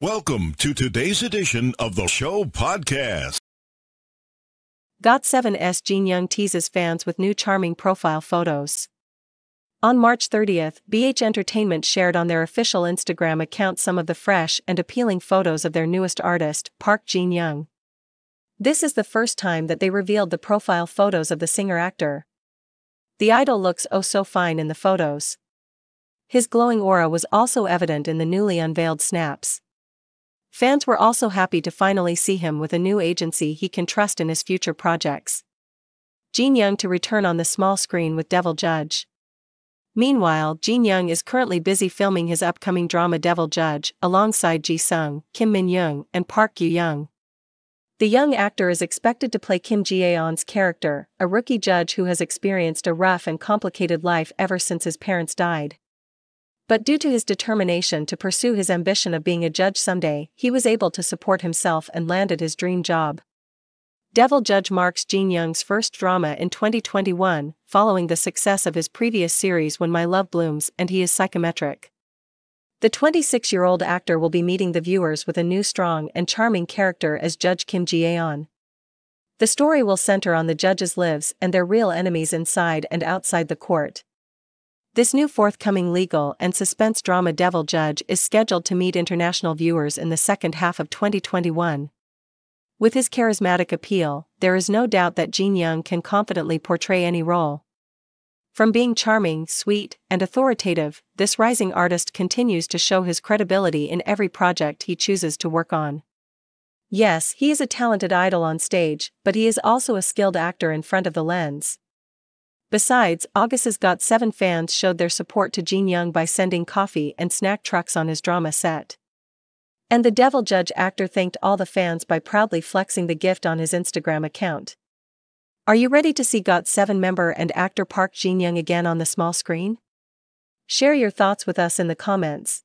Welcome to today's edition of the show podcast. GOT7's Jin Young teases fans with new charming profile photos. On March 30th, BH Entertainment shared on their official Instagram account some of the fresh and appealing photos of their newest artist, Park Jin Young. This is the first time that they revealed the profile photos of the singer actor. The idol looks oh so fine in the photos. His glowing aura was also evident in the newly unveiled snaps. Fans were also happy to finally see him with a new agency he can trust in his future projects. Gene Young to return on the small screen with Devil Judge. Meanwhile, Gene Young is currently busy filming his upcoming drama Devil Judge alongside Ji Sung, Kim Min Young, and Park Yu Young. The young actor is expected to play Kim Ji Aeon's character, a rookie judge who has experienced a rough and complicated life ever since his parents died. But due to his determination to pursue his ambition of being a judge someday, he was able to support himself and landed his dream job. Devil Judge marks Jeon Young's first drama in 2021, following the success of his previous series When My Love Blooms and He is Psychometric. The 26 year old actor will be meeting the viewers with a new strong and charming character as Judge Kim Ji Yeon. The story will center on the judges' lives and their real enemies inside and outside the court. This new forthcoming legal and suspense drama Devil Judge is scheduled to meet international viewers in the second half of 2021. With his charismatic appeal, there is no doubt that Jeon Young can confidently portray any role. From being charming, sweet, and authoritative, this rising artist continues to show his credibility in every project he chooses to work on. Yes, he is a talented idol on stage, but he is also a skilled actor in front of the lens, Besides, Augus's Got 7 fans showed their support to Gene Young by sending coffee and snack trucks on his drama set. And the Devil Judge actor thanked all the fans by proudly flexing the gift on his Instagram account. Are you ready to see Got 7 member and actor Park Jin Young again on the small screen? Share your thoughts with us in the comments.